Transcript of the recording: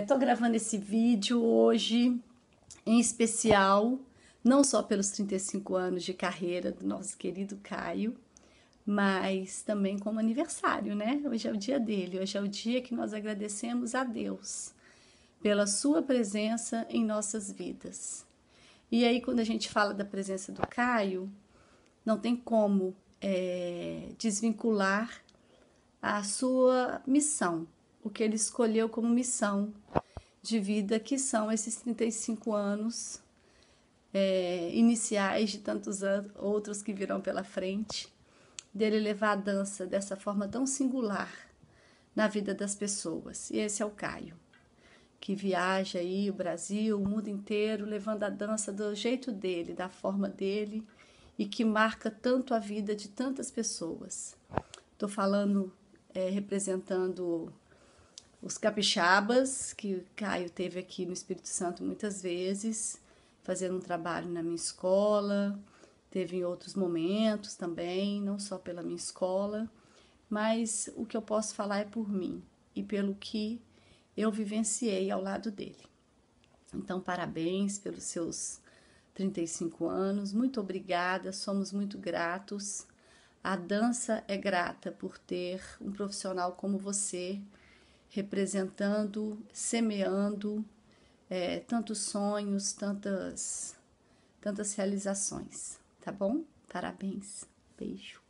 Estou é, gravando esse vídeo hoje em especial, não só pelos 35 anos de carreira do nosso querido Caio, mas também como aniversário, né? Hoje é o dia dele, hoje é o dia que nós agradecemos a Deus pela sua presença em nossas vidas. E aí, quando a gente fala da presença do Caio, não tem como é, desvincular a sua missão, o que ele escolheu como missão de vida, que são esses 35 anos é, iniciais de tantos anos, outros que virão pela frente, dele levar a dança dessa forma tão singular na vida das pessoas. E esse é o Caio, que viaja aí o Brasil, o mundo inteiro, levando a dança do jeito dele, da forma dele e que marca tanto a vida de tantas pessoas. Estou falando é, representando os capixabas, que o Caio teve aqui no Espírito Santo muitas vezes, fazendo um trabalho na minha escola, teve em outros momentos também, não só pela minha escola, mas o que eu posso falar é por mim e pelo que eu vivenciei ao lado dele. Então, parabéns pelos seus 35 anos, muito obrigada, somos muito gratos. A dança é grata por ter um profissional como você representando, semeando é, tantos sonhos, tantas, tantas realizações, tá bom? Parabéns, beijo.